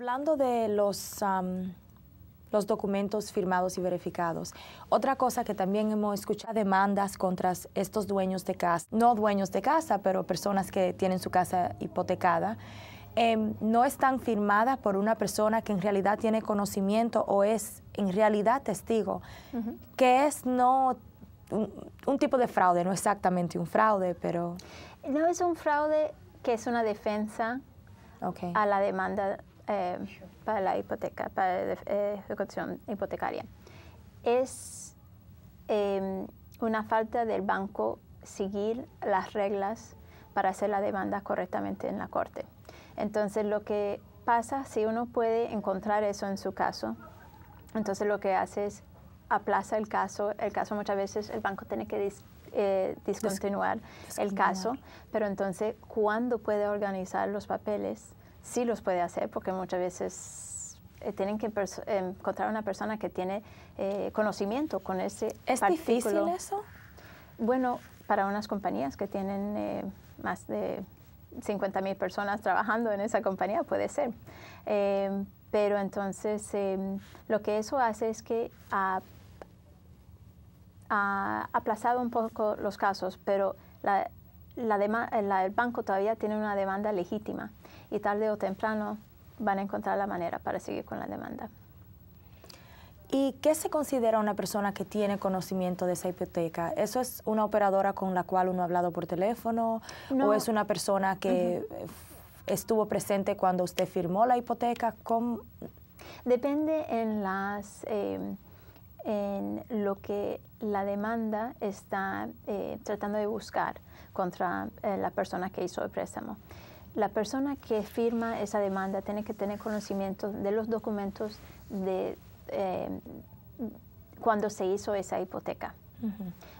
Hablando de los, los documentos firmados y verificados, otra cosa que también hemos escuchado demandas contra estos dueños de casa, no dueños de casa, pero personas que tienen su casa hipotecada. Em, no están firmadas por una persona que en realidad tiene conocimiento o es en realidad testigo, que es no un, tipo de fraude, no exactamente un fraude, pero... No es un fraude que es una defensa a la demanda eh, para la hipoteca, para eh, ejecución hipotecaria. Es em, una falta del banco seguir las reglas para hacer la demanda correctamente en la corte. Entonces, lo que pasa, si uno puede encontrar eso en su caso, entonces lo que hace es aplaza el caso. El caso muchas veces el banco tiene que eh, discontinuar el caso, pero entonces, ¿cuándo puede organizar los papeles? sí los puede hacer porque muchas veces eh, tienen que eh, encontrar una persona que tiene eh, conocimiento con ese ¿Es difícil eso? Bueno, para unas compañías que tienen más de 50 mil personas trabajando en esa compañía, puede ser. pero entonces lo que eso hace es que ha, aplazado un poco los casos, pero la, la la, el banco todavía tiene una demanda legítima y tarde o temprano van a encontrar la manera para seguir con la demanda. ¿Y qué se considera una persona que tiene conocimiento de esa hipoteca? ¿Eso es una operadora con la cual uno ha hablado por teléfono? ¿O es una persona que estuvo presente cuando usted firmó la hipoteca? Depende en, las, em, en lo que la demanda está eh, tratando de buscar contra eh, la persona que hizo el préstamo la persona que firma esa demanda tiene que tener conocimiento de los documentos de eh, cuando se hizo esa hipoteca.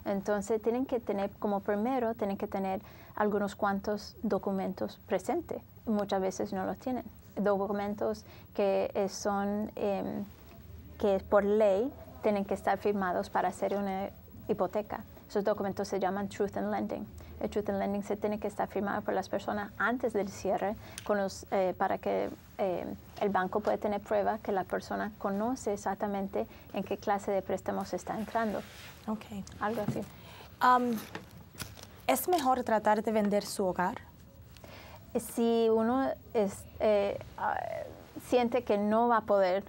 Entonces tienen que tener, como primero, tienen que tener algunos cuantos documentos presentes. Muchas veces no los tienen. Documentos que eh, son, em, que por ley tienen que estar firmados para hacer una hipoteca. Esos documentos se llaman Truth and Lending el Truth Lending se tiene que estar firmado por las personas antes del cierre con los, eh, para que eh, el banco pueda tener prueba que la persona conoce exactamente en qué clase de préstamo se está entrando. Okay. Algo así. Um, ¿Es mejor tratar de vender su hogar? Si uno es, eh, ah, siente que no va a poder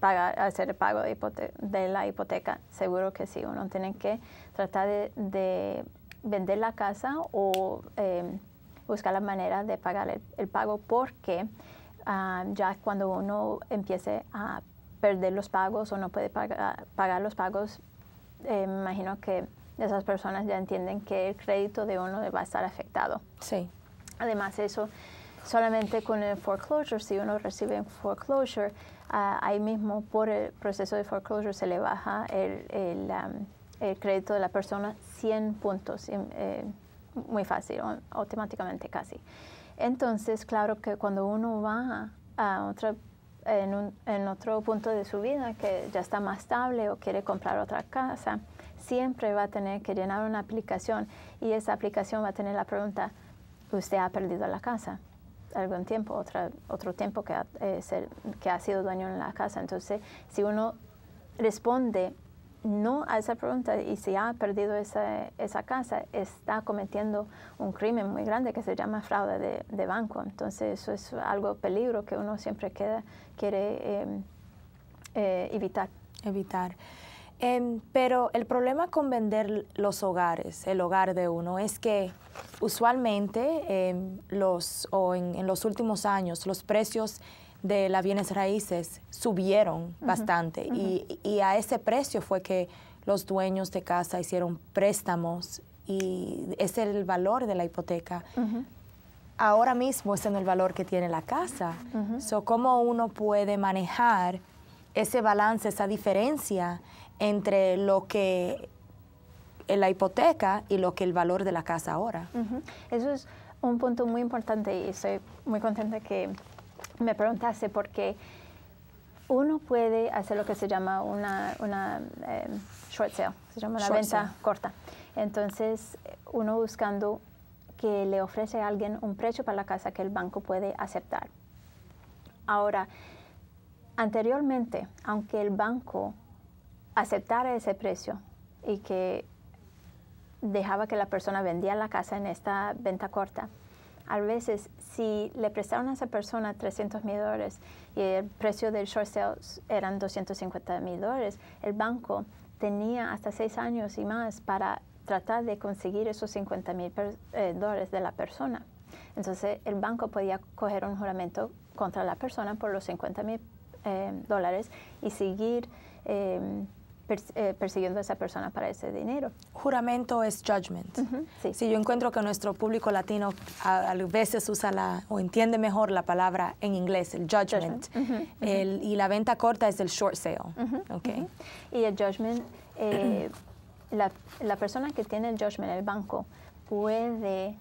pagar, hacer el pago de, de, la hipoteca, seguro que sí, uno tiene que tratar de vender la casa o eh, buscar la manera de pagar el, pago porque ah, ya cuando uno empiece a perder los pagos o no puede pagar, los pagos, eh, imagino que esas personas ya entienden que el crédito de uno va a estar afectado. Sí. Además, eso solamente con el foreclosure, si uno recibe un foreclosure, ah, ahí mismo por el proceso de foreclosure se le baja el, el crédito de la persona 100 puntos, eh, muy fácil, automáticamente casi. Entonces, claro que cuando uno va a otra, en, otro punto de su vida que ya está más estable o quiere comprar otra casa, siempre va a tener que llenar una aplicación y esa aplicación va a tener la pregunta, ¿usted ha perdido la casa? algún tiempo, otra, otro tiempo que ha, eh, que ha sido dueño en la casa. Entonces, si uno responde no a esa pregunta y si ha perdido esa, esa, casa, está cometiendo un crimen muy grande que se llama fraude de, banco. Entonces eso es algo peligro que uno siempre queda, quiere em, eh, evitar. Evitar. Em, pero el problema con vender los hogares, el hogar de uno, es que usualmente em, los, o en, en los últimos años los precios de las bienes raíces subieron bastante y, a ese precio fue que los dueños de casa hicieron préstamos y es el valor de la hipoteca. Ahora mismo es en el valor que tiene la casa. So, ¿Cómo uno puede manejar ese balance, esa diferencia entre lo que eh, la hipoteca y lo que el valor de la casa ahora? Eso es un punto muy importante y estoy muy contenta que me preguntaste por qué uno puede hacer lo que se llama una, em, short sale, se llama una venta corta. Entonces, uno buscando que le ofrece a alguien un precio para la casa que el banco puede aceptar. Ahora, anteriormente, aunque el banco aceptara ese precio y que dejaba que la persona vendía la casa en esta venta corta, a veces si le prestaron a esa persona 300 mil dólares y el precio del short sale eran 250 mil dólares, el banco tenía hasta seis años y más para tratar de conseguir esos 50 mil eh, dólares de la persona. Entonces el banco podía coger un juramento contra la persona por los 50 mil eh, dólares y seguir em, eh, persiguiendo a esa persona para ese dinero. Juramento es judgment. Si yo encuentro que nuestro público latino a, veces usa la, o entiende mejor la palabra en inglés, el judgment. y la venta corta es el short sale. Okay. Y el judgment, eh, la, la persona que tiene el judgment, el banco, puede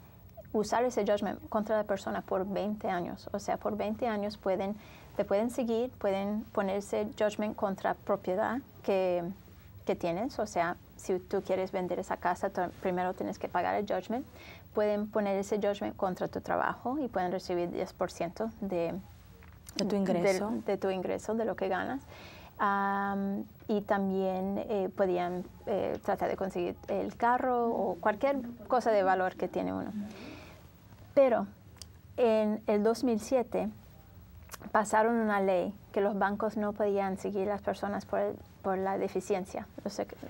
usar ese judgment contra la persona por 20 años. O sea, por 20 años pueden, te pueden seguir, pueden ponerse judgment contra propiedad que, tienes. O sea, si tú quieres vender esa casa, primero tienes que pagar el judgment. Pueden poner ese judgment contra tu trabajo y pueden recibir 10% de, de, tu ingreso. De, tu ingreso, de lo que ganas. y también eh, podían eh, tratar de conseguir el carro o cualquier cosa de valor que tiene uno. Pero en el 2007 pasaron una ley que los bancos no podían seguir las personas por, la deficiencia,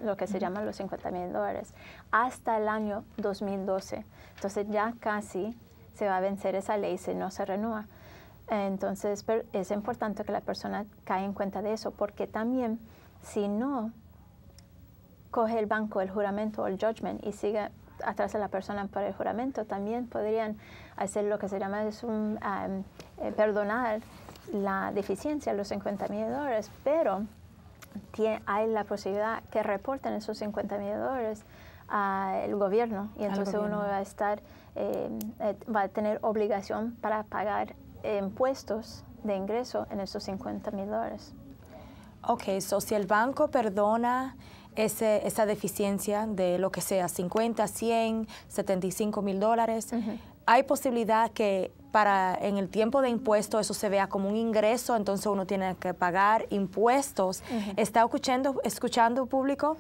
lo, que se llaman los 50 mil dólares, hasta el año 2012. Entonces ya casi se va a vencer esa ley si no se renueva. Entonces es importante que la persona caiga en cuenta de eso, porque también si no, coge el banco el juramento o el judgment y sigue atrás de la persona para el juramento, también podrían hacer lo que se llama es un, eh, perdonar la deficiencia, los 50 mil dólares, pero tiene, hay la posibilidad que reporten esos 50 mil dólares al gobierno y entonces uno va a estar, eh, eh, va a tener obligación para pagar impuestos de ingreso en esos 50 mil dólares. Ok, so si el banco perdona esa deficiencia de lo que sea, 50, 100, 75 mil dólares. Hay posibilidad que para en el tiempo de impuesto eso se vea como un ingreso, entonces uno tiene que pagar impuestos. ¿Está escuchando, escuchando público?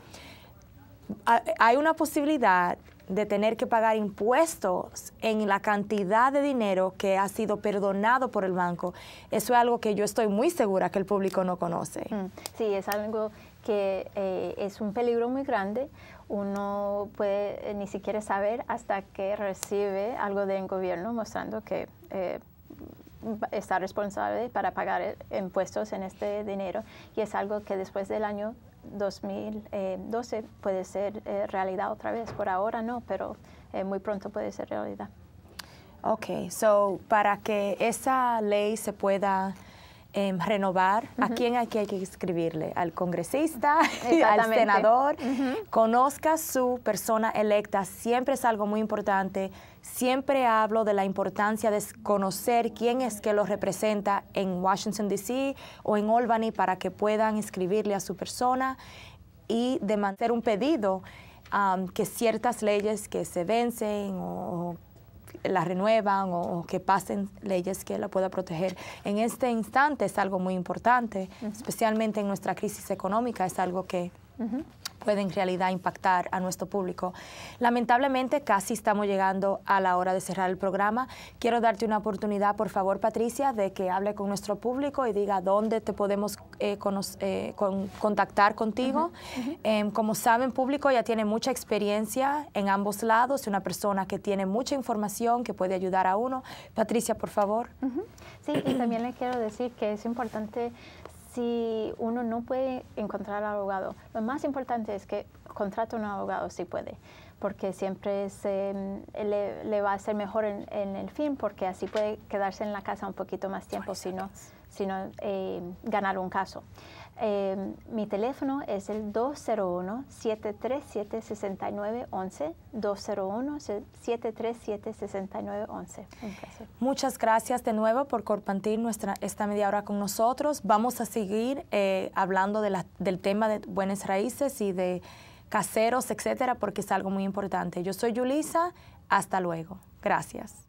Hay una posibilidad de tener que pagar impuestos en la cantidad de dinero que ha sido perdonado por el banco, eso es algo que yo estoy muy segura que el público no conoce. Mm, sí, es algo que eh, es un peligro muy grande. Uno puede eh, ni siquiera saber hasta que recibe algo del gobierno mostrando que... Eh, está responsable para pagar impuestos en este dinero y es algo que después del año 2012 eh, puede ser eh, realidad otra vez. Por ahora no, pero eh, muy pronto puede ser realidad. Ok, so para que esa ley se pueda Em, renovar, ¿a quién hay que, hay escribirle? Al congresista, al senador. Conozca su persona electa, siempre es algo muy importante. Siempre hablo de la importancia de conocer quién es que lo representa en Washington, D.C. o en Albany para que puedan escribirle a su persona y de mantener un pedido que ciertas leyes que se vencen o la renuevan o, que pasen leyes que la pueda proteger. En este instante es algo muy importante, especialmente en nuestra crisis económica, es algo que puede en realidad impactar a nuestro público. Lamentablemente casi estamos llegando a la hora de cerrar el programa. Quiero darte una oportunidad, por favor, Patricia, de que hable con nuestro público y diga dónde te podemos eh, eh, contactar contigo. Em, como saben, público ya tiene mucha experiencia en ambos lados, una persona que tiene mucha información que puede ayudar a uno. Patricia, por favor. Sí, y también le quiero decir que es importante si uno no puede encontrar abogado, lo más importante es que contrate un abogado si puede, porque siempre em, le, va a ser mejor en, el fin, porque así puede quedarse en la casa un poquito más tiempo, sino, sino eh, ganar un caso. Em, mi teléfono es el 201-737-6911. 201-737-6911. Muchas gracias de nuevo por compartir nuestra, esta media hora con nosotros. Vamos a seguir eh, hablando del tema de buenas raíces y de caseros, etcétera, porque es algo muy importante. Yo soy Yulisa. Hasta luego. Gracias.